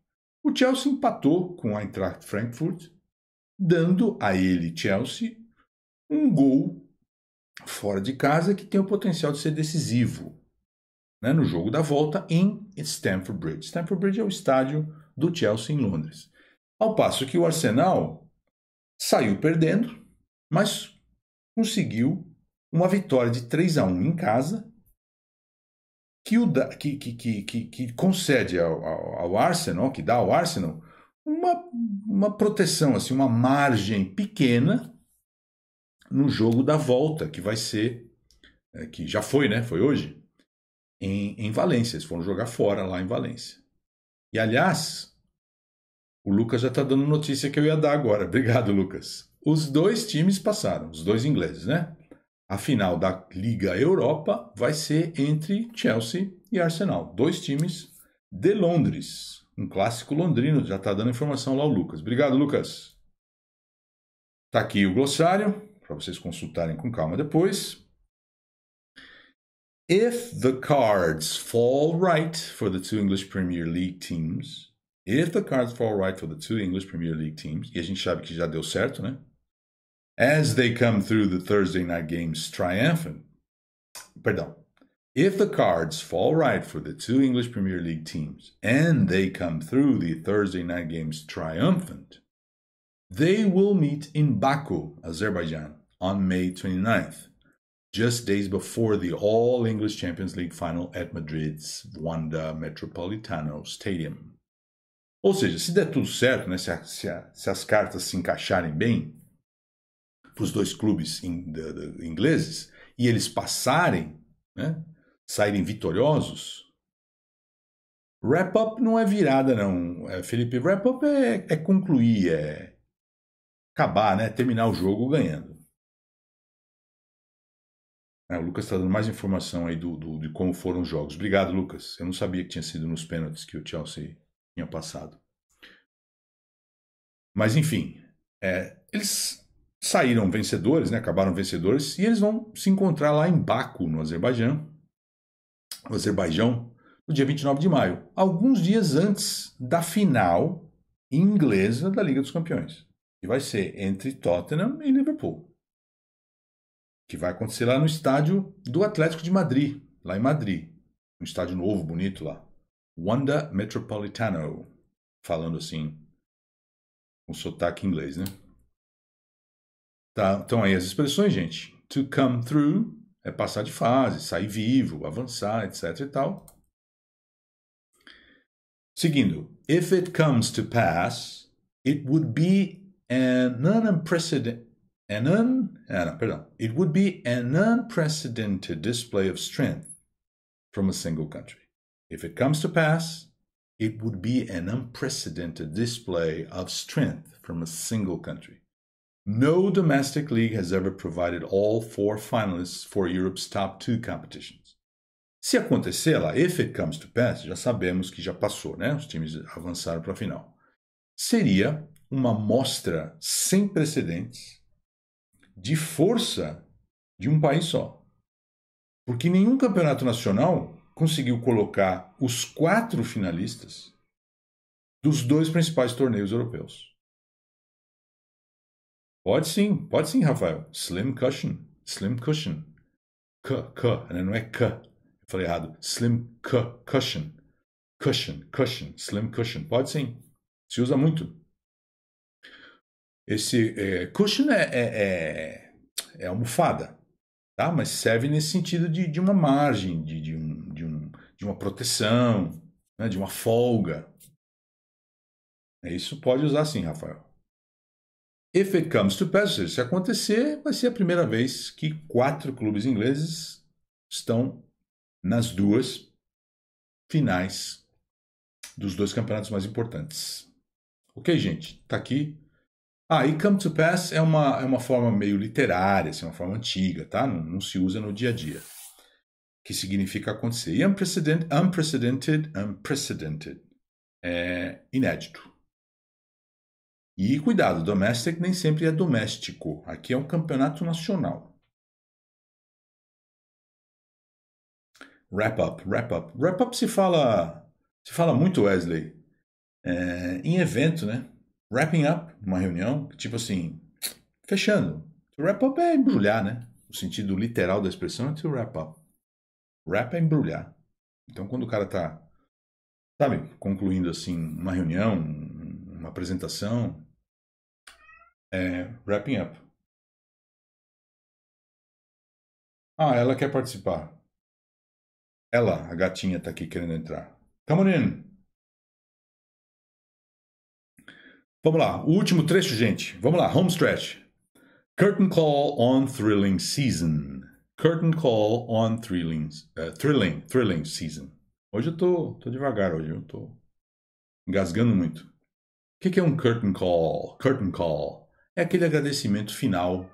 O Chelsea empatou com o Eintracht Frankfurt, dando a ele, Chelsea, um gol fora de casa que tem o potencial de ser decisivo né, no jogo da volta em Stamford Bridge. Stamford Bridge é o estádio do Chelsea em Londres. Ao passo que o Arsenal saiu perdendo, mas conseguiu uma vitória de 3 a 1 em casa, que, o que, que, que, que, concede ao, ao, Arsenal, que dá ao Arsenal, uma, uma proteção, assim, uma margem pequena no jogo da volta, que vai ser, é, que já foi, né? Foi hoje, em, em Valência. Eles foram jogar fora lá em Valência. E aliás, o Lucas já está dando notícia que eu ia dar agora. Obrigado, Lucas. Os dois times passaram, os dois ingleses, né? A final da Liga Europa vai ser entre Chelsea e Arsenal. Dois times de Londres. Um clássico londrino. Já está dando informação lá o Lucas. Obrigado, Lucas. Está aqui o glossário, para vocês consultarem com calma depois. If the cards fall right for the two English Premier League teams, If the cards fall right for the two English Premier League teams, e a gente sabe que já deu certo, né? As they come through the Thursday night games triumphant, perdão. If the cards fall right for the two English Premier League teams and they come through the Thursday night games triumphant, they will meet in Baku, Azerbaijan, on May 29th, just days before the All English Champions League final at Madrid's Wanda Metropolitano Stadium. Ou seja, se der tudo certo, né, se, a, se, a, se as cartas se encaixarem bem para os dois clubes in, ingleses e eles passarem, né, saírem vitoriosos, wrap-up não é virada, não, é, Felipe. Wrap-up é, é concluir, é acabar, né, terminar o jogo ganhando. É, o Lucas está dando mais informação aí do, do, de como foram os jogos. Obrigado, Lucas. Eu não sabia que tinha sido nos pênaltis que o Chelsea tinha passado. Mas enfim, é, eles saíram vencedores, né? acabaram vencedores, e eles vão se encontrar lá em Baku, no Azerbaijão, no Azerbaijão, no dia 29 de maio, alguns dias antes da final inglesa da Liga dos Campeões, que vai ser entre Tottenham e Liverpool, que vai acontecer lá no estádio do Atlético de Madrid, lá em Madrid, um estádio novo, bonito lá. Wanda Metropolitano, falando assim, um sotaque inglês, né? Tá, então aí as expressões, gente. To come through é passar de fase, sair vivo, avançar, etc e tal. Seguindo, if it comes to pass, it would be an unprecedented an un, ah, perdão, it would be an unprecedented display of strength from a single country. If it comes to pass, it would be an unprecedented display of strength from a single country. No domestic league has ever provided all four finalists for Europe's top two competitions. Se acontecer lá, if it comes to pass, já sabemos que já passou, né? Os times avançaram para a final. Seria uma mostra sem precedentes de força de um país só. Porque nenhum campeonato nacional conseguiu colocar os quatro finalistas dos dois principais torneios europeus. Pode sim, pode sim, Rafael. Slim Cushion. Slim Cushion. k, k, né? não é k, falei errado. Slim C, Cushion. Cushion, cushion, slim cushion. Pode sim. Se usa muito. Esse é, cushion é, é, é, é almofada tá? mas serve nesse sentido de, de uma margem, de, de, um, de, um, de uma proteção, né? de uma folga. Isso pode usar sim, Rafael. If it comes to pass, se acontecer, vai ser a primeira vez que quatro clubes ingleses estão nas duas finais dos dois campeonatos mais importantes. Ok, gente? Tá aqui ah, e come to pass é uma, é uma forma meio literária, assim, uma forma antiga, tá? Não, não se usa no dia a dia. Que significa acontecer. E unprecedented, unprecedented, unprecedented é inédito. E cuidado, domestic nem sempre é doméstico. Aqui é um campeonato nacional. Wrap up, wrap up. Wrap up se fala, se fala muito, Wesley, é, em evento, né? Wrapping up, uma reunião, tipo assim, fechando. To wrap up é embrulhar, né? O sentido literal da expressão é to wrap up. Wrap é embrulhar. Então, quando o cara tá, sabe, concluindo assim uma reunião, uma apresentação, é wrapping up. Ah, ela quer participar. Ela, a gatinha, tá aqui querendo entrar. Come on in. Vamos lá, o último trecho, gente. Vamos lá, home stretch. Curtain call on thrilling season. Curtain call on thrilling, uh, thrilling, thrilling season. Hoje eu tô, tô devagar, hoje eu tô engasgando muito. O que, que é um curtain call? Curtain call é aquele agradecimento final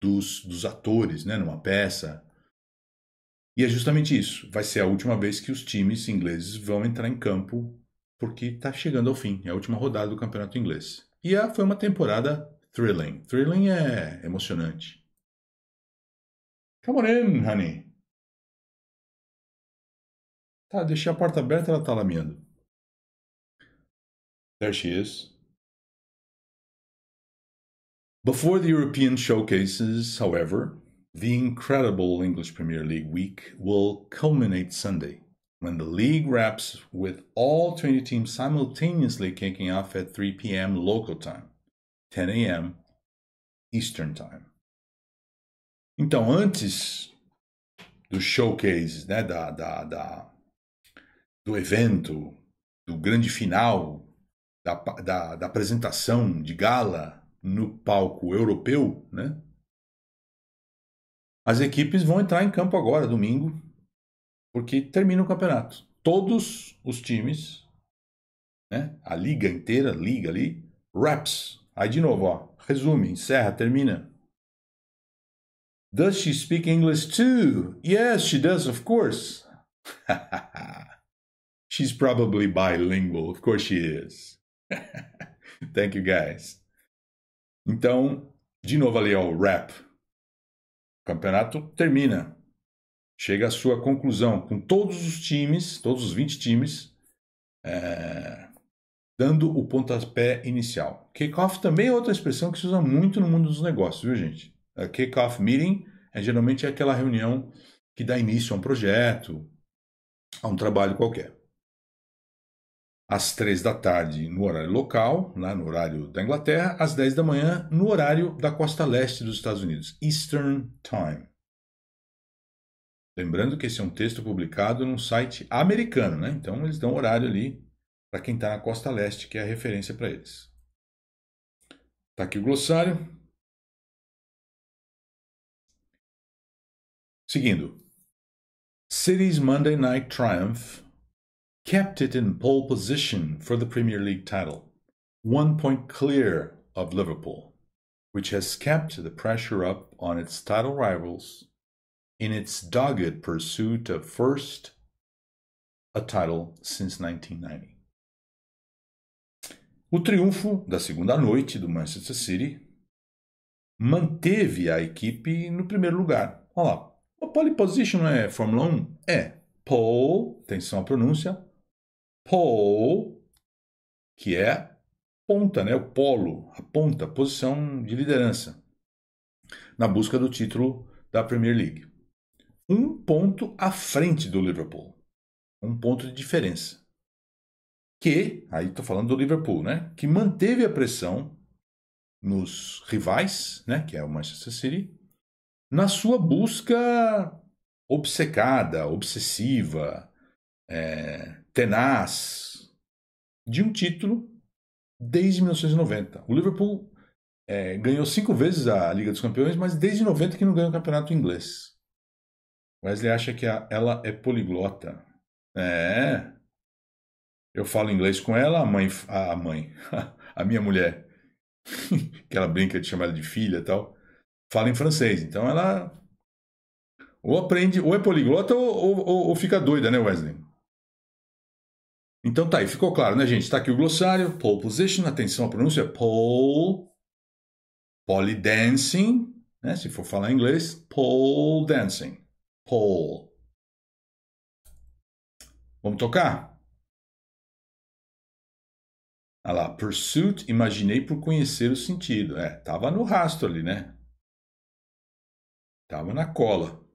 dos, dos atores, né, numa peça. E é justamente isso. Vai ser a última vez que os times ingleses vão entrar em campo porque está chegando ao fim, é a última rodada do campeonato inglês. E a, foi uma temporada thrilling. Thrilling é emocionante. Come on in, honey. Tá, deixei a porta aberta, ela tá lameando. There she is. Before the European showcases, however, the incredible English Premier League week will culminate Sunday when the league wraps with all 20 teams simultaneously kicking off at 3 p.m. local time, 10 a.m. Eastern Time. Então, antes do showcase, né, da, da, da, do evento, do grande final, da, da, da apresentação de gala no palco europeu, né, as equipes vão entrar em campo agora, domingo, porque termina o campeonato. Todos os times, né? a liga inteira, liga ali, raps, Aí de novo, ó, resume, encerra, termina. Does she speak English too? Yes, she does, of course. She's probably bilingual. Of course she is. Thank you guys. Então, de novo ali, ó, o rap. O campeonato termina chega à sua conclusão com todos os times, todos os 20 times, é, dando o pontapé inicial. Kickoff também é outra expressão que se usa muito no mundo dos negócios, viu gente? A é, kickoff meeting é geralmente é aquela reunião que dá início a um projeto, a um trabalho qualquer. Às três da tarde no horário local, lá no horário da Inglaterra, às 10 da manhã no horário da costa leste dos Estados Unidos, Eastern Time. Lembrando que esse é um texto publicado num site americano, né? Então eles dão horário ali para quem está na costa leste, que é a referência para eles. Está aqui o glossário. Seguindo. City's Monday Night Triumph kept it in pole position for the Premier League title, one point clear of Liverpool, which has kept the pressure up on its title rivals in its dogged pursuit of first a title since 1990. O triunfo da segunda noite do Manchester City manteve a equipe no primeiro lugar. Olha lá, a pole position é Fórmula 1? É. Pole, atenção à pronúncia, pole, que é ponta, né? o polo, a ponta, posição de liderança, na busca do título da Premier League um ponto à frente do Liverpool. Um ponto de diferença. Que, aí estou falando do Liverpool, né? Que manteve a pressão nos rivais, né? Que é o Manchester City, na sua busca obcecada, obsessiva, é, tenaz de um título desde 1990. O Liverpool é, ganhou cinco vezes a Liga dos Campeões, mas desde 90 que não ganha o campeonato inglês. Wesley acha que a, ela é poliglota. É. Eu falo inglês com ela, a mãe. A mãe. A minha mulher. que ela brinca de chamar ela de filha e tal. Fala em francês. Então ela. Ou aprende, ou é poliglota ou, ou, ou fica doida, né, Wesley? Então tá aí, ficou claro, né, gente? Tá aqui o glossário. Pole position, atenção à pronúncia. Pole. Pole dancing. Né? Se for falar inglês, pole dancing. Hall. Vamos tocar? Olha lá, pursuit, imaginei por conhecer o sentido. É, tava no rastro ali, né? Tava na cola.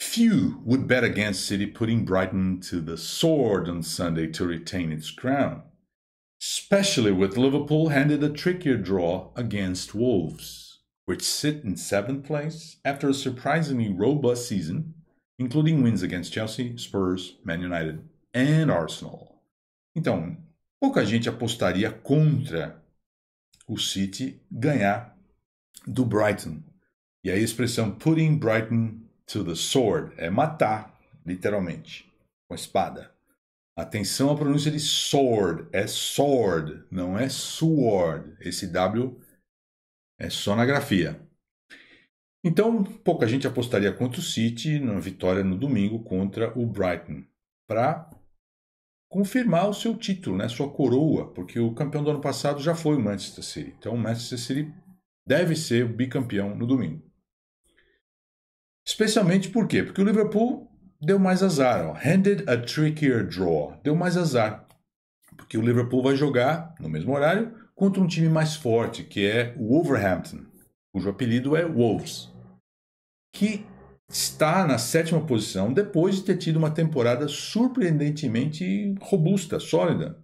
Few would bet against City putting Brighton to the sword on Sunday to retain its crown, especially with Liverpool handed a trickier draw against Wolves. which sit in seventh place after a surprisingly robust season, including wins against Chelsea, Spurs, Man United and Arsenal. Então, pouca gente apostaria contra o City ganhar do Brighton. E aí a expressão putting Brighton to the sword é matar, literalmente, com a espada. Atenção à pronúncia de sword, é sword, não é sword. Esse W é só na grafia. Então, pouca gente apostaria contra o City na vitória no domingo contra o Brighton para confirmar o seu título, né, sua coroa, porque o campeão do ano passado já foi o Manchester City. Então, o Manchester City deve ser o bicampeão no domingo. Especialmente por quê? Porque o Liverpool deu mais azar, ó. handed a trickier draw, deu mais azar, porque o Liverpool vai jogar no mesmo horário contra um time mais forte, que é o Wolverhampton, cujo apelido é Wolves, que está na sétima posição depois de ter tido uma temporada surpreendentemente robusta, sólida,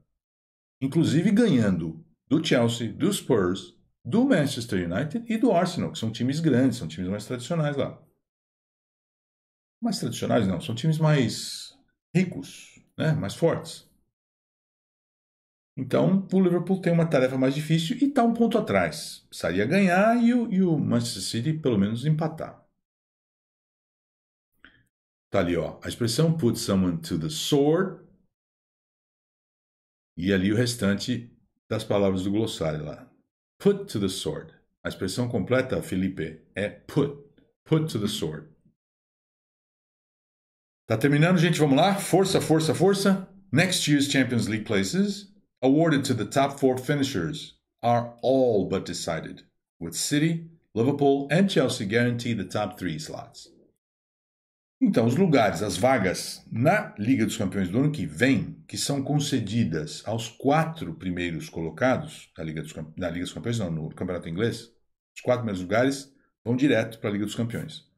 inclusive ganhando do Chelsea, do Spurs, do Manchester United e do Arsenal, que são times grandes, são times mais tradicionais lá. Mais tradicionais não, são times mais ricos, né? mais fortes. Então, o Liverpool tem uma tarefa mais difícil e está um ponto atrás. Precisaria ganhar e o, e o, Manchester City, pelo menos, empatar. Tá ali, ó. A expressão put someone to the sword. E ali o restante das palavras do glossário lá. Put to the sword. A expressão completa, Felipe, é put. Put to the sword. Tá terminando, gente? Vamos lá? Força, força, força. Next year's Champions League places awarded to the top four finishers are all but decided, with City, Liverpool and Chelsea the top three slots. Então, os lugares, as vagas na Liga dos Campeões do ano que vem, que são concedidas aos quatro primeiros colocados da Liga dos, na Liga dos Campeões, não, no Campeonato Inglês, os quatro primeiros lugares vão direto para a Liga dos Campeões.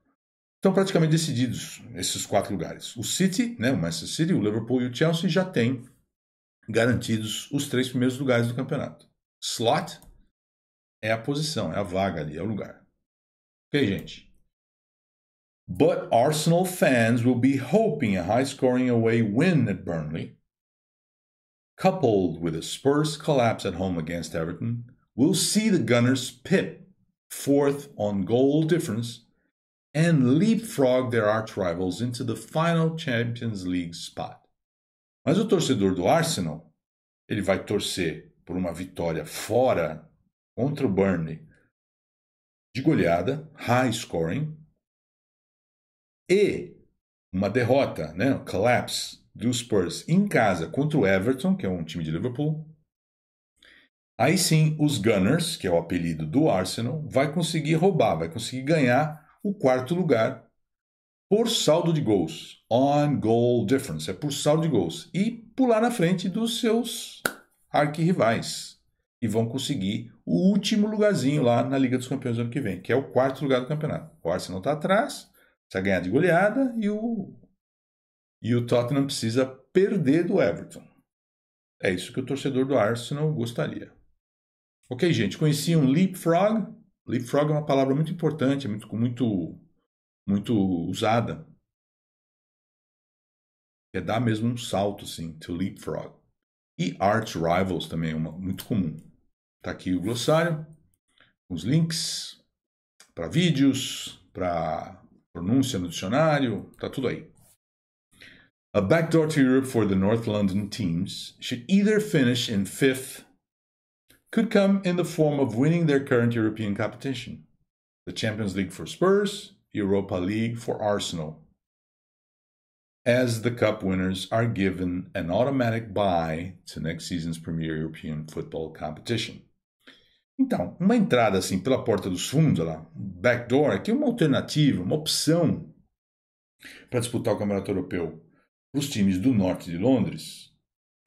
Estão praticamente decididos esses quatro lugares. O City, né, o Manchester City, o Liverpool e o Chelsea já têm garantidos os três primeiros lugares do campeonato. Slot é a posição, é a vaga ali, é o lugar. Ok, gente? But Arsenal fans will be hoping a high scoring away win at Burnley, coupled with a Spurs collapse at home against Everton, will see the Gunners pip fourth on goal difference and leapfrog their arch rivals into the final Champions League spot. Mas o torcedor do Arsenal, ele vai torcer por uma vitória fora contra o Burnley de goleada, high scoring, e uma derrota, né, o collapse do Spurs em casa contra o Everton, que é um time de Liverpool. Aí sim, os Gunners, que é o apelido do Arsenal, vai conseguir roubar, vai conseguir ganhar o quarto lugar por saldo de gols. On goal difference. É por saldo de gols. E pular na frente dos seus arquirrivais. E vão conseguir o último lugarzinho lá na Liga dos Campeões do ano que vem, que é o quarto lugar do campeonato. O Arsenal está atrás, precisa ganhar de goleada e o, e o Tottenham precisa perder do Everton. É isso que o torcedor do Arsenal gostaria. Ok, gente, conheci um leapfrog. Leapfrog é uma palavra muito importante, é muito, muito muito usada. É dar mesmo um salto, assim, to leapfrog. E Arch Rivals também é uma, muito comum. Tá aqui o glossário, os links para vídeos, para pronúncia no dicionário, tá tudo aí. A backdoor to Europe for the North London teams should either finish in fifth, could come in the form of winning their current European competition, the Champions League for Spurs, Europa League for Arsenal, as the cup winners are given an automatic bye to next season's Premier European Football Competition. Então, uma entrada assim pela porta dos fundos, lá, backdoor, aqui é uma alternativa, uma opção para disputar o Campeonato Europeu para os times do norte de Londres,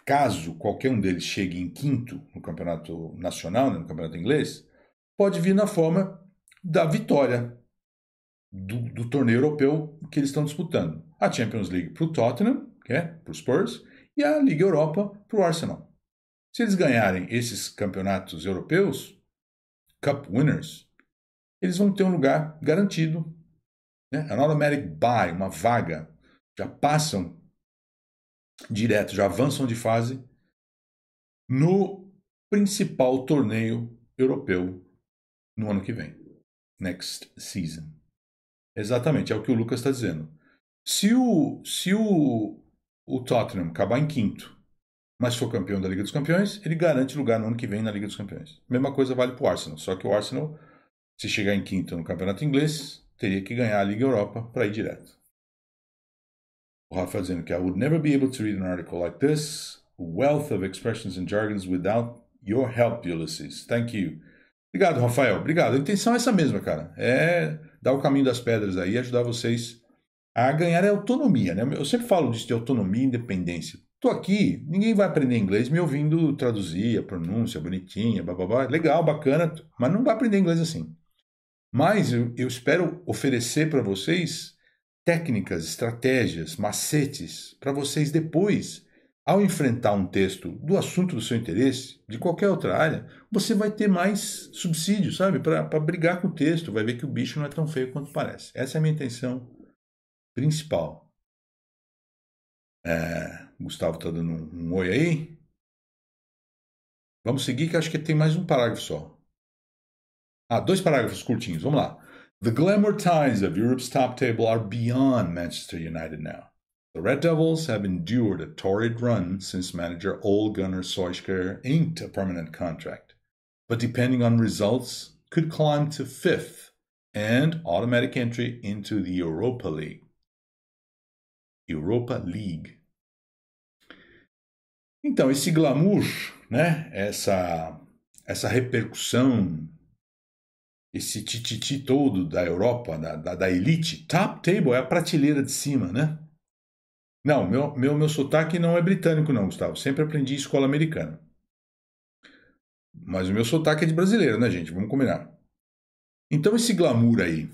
caso qualquer um deles chegue em quinto no Campeonato Nacional, né, no Campeonato Inglês, pode vir na forma da vitória do, do torneio europeu que eles estão disputando. A Champions League para o Tottenham, que é, para o Spurs, e a Liga Europa para o Arsenal. Se eles ganharem esses campeonatos europeus, Cup Winners, eles vão ter um lugar garantido. Né? An automatic buy, uma vaga. Já passam direto, já avançam de fase no principal torneio europeu no ano que vem. Next season. Exatamente, é o que o Lucas está dizendo. Se o, se o, o Tottenham acabar em quinto, mas for campeão da Liga dos Campeões, ele garante lugar no ano que vem na Liga dos Campeões. Mesma coisa vale para o Arsenal, só que o Arsenal, se chegar em quinto no Campeonato Inglês, teria que ganhar a Liga Europa para ir direto. O Rafa tá dizendo que I would never be able to read an article like this. Wealth of expressions and jargons without your help, Ulysses. Thank you. Obrigado, Rafael. Obrigado. A intenção é essa mesma, cara. É dar o caminho das pedras aí, ajudar vocês a ganhar autonomia, né? Eu sempre falo disso de autonomia e independência. Tô aqui, ninguém vai aprender inglês me ouvindo traduzir a pronúncia bonitinha, blá, blá, blá. legal, bacana, mas não vai aprender inglês assim. Mas eu, eu espero oferecer para vocês técnicas, estratégias, macetes para vocês depois ao enfrentar um texto do assunto do seu interesse, de qualquer outra área, você vai ter mais subsídio, sabe? Para brigar com o texto, vai ver que o bicho não é tão feio quanto parece. Essa é a minha intenção principal. É, Gustavo está dando um, um oi aí. Vamos seguir, que acho que tem mais um parágrafo só. Ah, dois parágrafos curtinhos. Vamos lá. The glamour ties of Europe's top table are beyond Manchester United now. The Red Devils have endured a torrid run since manager Ole Gunnar Solskjaer inked a permanent contract, but depending on results, could climb to fifth and automatic entry into the Europa League. Europa League. Então, esse glamour, né? Essa essa repercussão, esse tititi todo da Europa, da, da, da elite, top table é a prateleira de cima, né? Não, meu, meu, meu sotaque não é britânico, não, Gustavo. Sempre aprendi em escola americana. Mas o meu sotaque é de brasileiro, né, gente? Vamos combinar. Então, esse glamour aí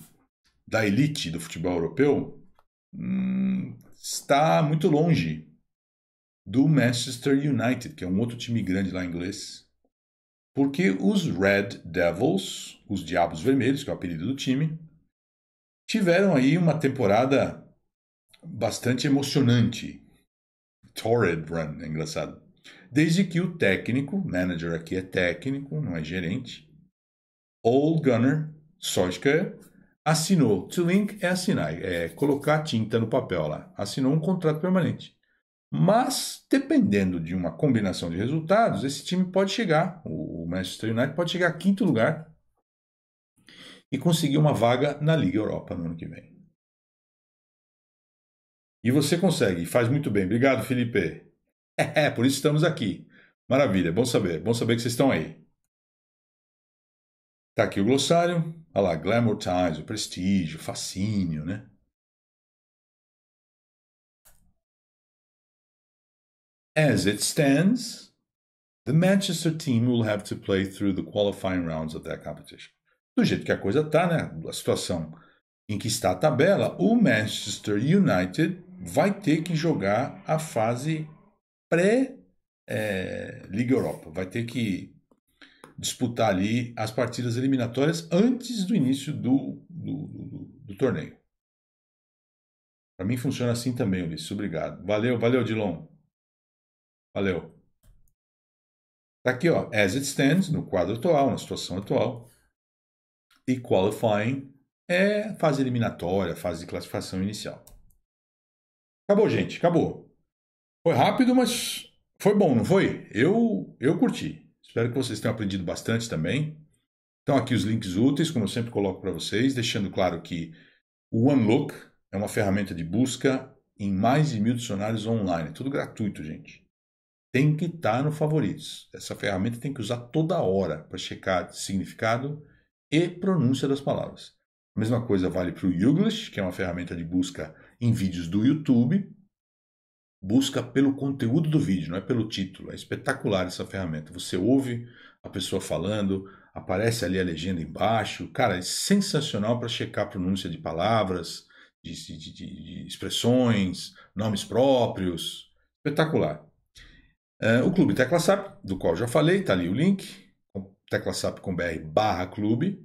da elite do futebol europeu hum, está muito longe do Manchester United, que é um outro time grande lá em inglês. Porque os Red Devils, os Diabos Vermelhos, que é o apelido do time, tiveram aí uma temporada bastante emocionante. Torrid run, é engraçado. Desde que o técnico, manager aqui é técnico, não é gerente, Old Gunner Sochka assinou. To link é assinar, é colocar tinta no papel lá. Assinou um contrato permanente. Mas, dependendo de uma combinação de resultados, esse time pode chegar, o Manchester United pode chegar a quinto lugar e conseguir uma vaga na Liga Europa no ano que vem. E você consegue, faz muito bem. Obrigado, Felipe. É, é, por isso estamos aqui. Maravilha, bom saber, bom saber que vocês estão aí. Tá aqui o glossário. Olha lá, Glamour Times, o prestígio, fascínio, né? As it stands, the Manchester team will have to play through the qualifying rounds of that competition. Do jeito que a coisa tá, né? A situação em que está a tabela, o Manchester United vai ter que jogar a fase pré-Liga é, Europa. Vai ter que disputar ali as partidas eliminatórias antes do início do, do, do, do torneio. Para mim funciona assim também, Ulisses. Obrigado. Valeu, valeu, Dilon. Valeu. Tá aqui, ó. As it stands, no quadro atual, na situação atual. E qualifying é fase eliminatória, fase de classificação inicial. Acabou, gente, acabou. Foi rápido, mas foi bom, não foi? Eu, eu curti. Espero que vocês tenham aprendido bastante também. Então, aqui os links úteis, como eu sempre coloco para vocês, deixando claro que o OneLook é uma ferramenta de busca em mais de mil dicionários online. É tudo gratuito, gente. Tem que estar tá no favoritos. Essa ferramenta tem que usar toda hora para checar significado e pronúncia das palavras. A mesma coisa vale para o Youglish, que é uma ferramenta de busca em vídeos do YouTube. Busca pelo conteúdo do vídeo, não é pelo título. É espetacular essa ferramenta. Você ouve a pessoa falando, aparece ali a legenda embaixo. Cara, é sensacional para checar a pronúncia de palavras, de, de, de expressões, nomes próprios. Espetacular. Uh, o Clube TeclaSap, do qual já falei, está ali o link, teclasap.com.br barra clube.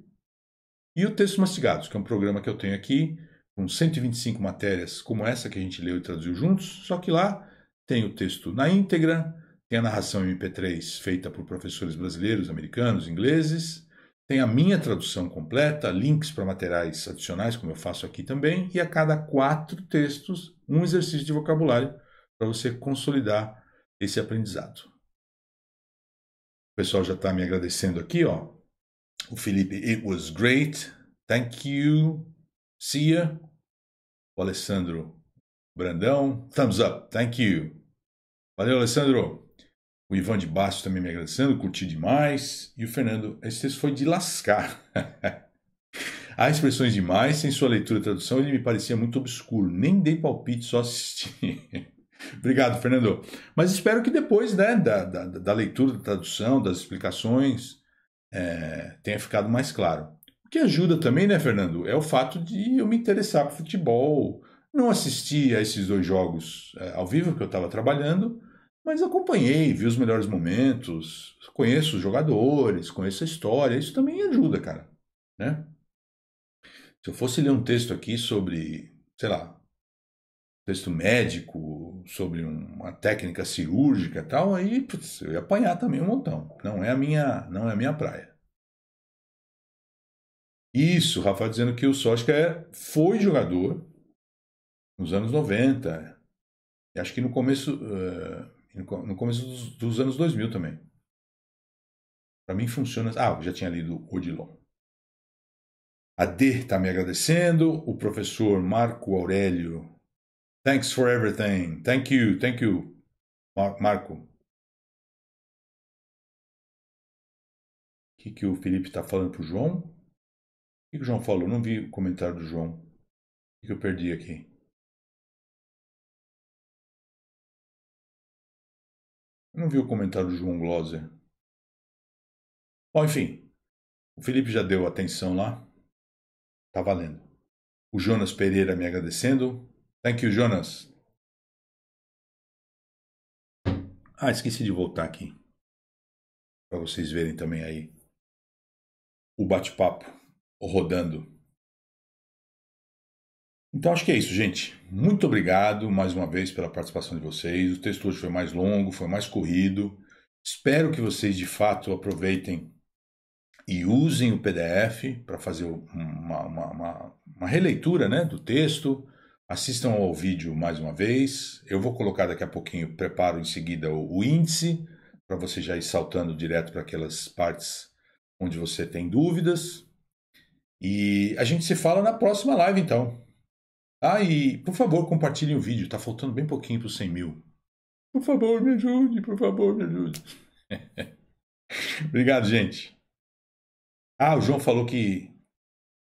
E o texto Mastigados, que é um programa que eu tenho aqui, com 125 matérias como essa que a gente leu e traduziu juntos, só que lá tem o texto na íntegra, tem a narração MP3 feita por professores brasileiros, americanos, ingleses, tem a minha tradução completa, links para materiais adicionais, como eu faço aqui também, e a cada quatro textos, um exercício de vocabulário para você consolidar esse aprendizado. O pessoal já está me agradecendo aqui, ó. O Felipe, it was great. Thank you. See ya. O Alessandro Brandão, thumbs up. Thank you. Valeu, Alessandro. O Ivan de Bastos também me agradecendo, curti demais. E o Fernando, esse texto foi de lascar. Há expressões demais, sem sua leitura e tradução ele me parecia muito obscuro. Nem dei palpite, só assisti. Obrigado, Fernando. Mas espero que depois né, da, da, da leitura, da tradução, das explicações, é, tenha ficado mais claro. O que ajuda também, né, Fernando, é o fato de eu me interessar por futebol. Não assisti a esses dois jogos é, ao vivo, que eu estava trabalhando, mas acompanhei, vi os melhores momentos, conheço os jogadores, conheço a história. Isso também ajuda, cara. Né? Se eu fosse ler um texto aqui sobre, sei lá, texto médico sobre uma técnica cirúrgica e tal, aí putz, eu ia apanhar também um montão. Não é a minha, não é a minha praia. Isso, Rafael dizendo que o Soska é, foi jogador nos anos 90. E acho que no começo, uh, no começo dos, dos anos 2000 também. Para mim funciona. Assim. Ah, eu já tinha lido Odilon. A D está me agradecendo, o professor Marco Aurélio Thanks for everything. Thank you, thank you, Mar Marco. O que, que o Felipe está falando para o João? O que, que, o João falou? Não vi o comentário do João. O que, que eu perdi aqui? Eu não vi o comentário do João Glosser. Bom, enfim. O Felipe já deu atenção lá. Tá valendo. O Jonas Pereira me agradecendo. Thank you, Jonas. Ah, esqueci de voltar aqui. Para vocês verem também aí o bate-papo rodando. Então acho que é isso, gente. Muito obrigado mais uma vez pela participação de vocês. O texto hoje foi mais longo, foi mais corrido. Espero que vocês de fato aproveitem e usem o PDF para fazer uma, uma, uma, uma releitura né, do texto Assistam ao vídeo mais uma vez. Eu vou colocar daqui a pouquinho, preparo em seguida o, o índice, para você já ir saltando direto para aquelas partes onde você tem dúvidas. E a gente se fala na próxima live, então. Ah, e por favor, compartilhem o vídeo. Tá faltando bem pouquinho para os 100 mil. Por favor, me ajude, por favor, me ajude. Obrigado, gente. Ah, o João falou que.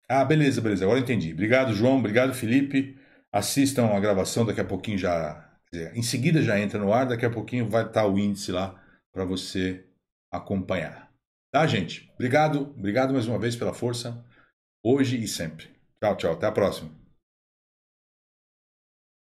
Ah, beleza, beleza. Agora entendi. Obrigado, João. Obrigado, Felipe assistam a gravação, daqui a pouquinho já. Dizer, em seguida já entra no ar, daqui a pouquinho vai estar tá o índice lá para você acompanhar. Tá, gente? Obrigado, obrigado mais uma vez pela força, hoje e sempre. Tchau, tchau, até a próxima.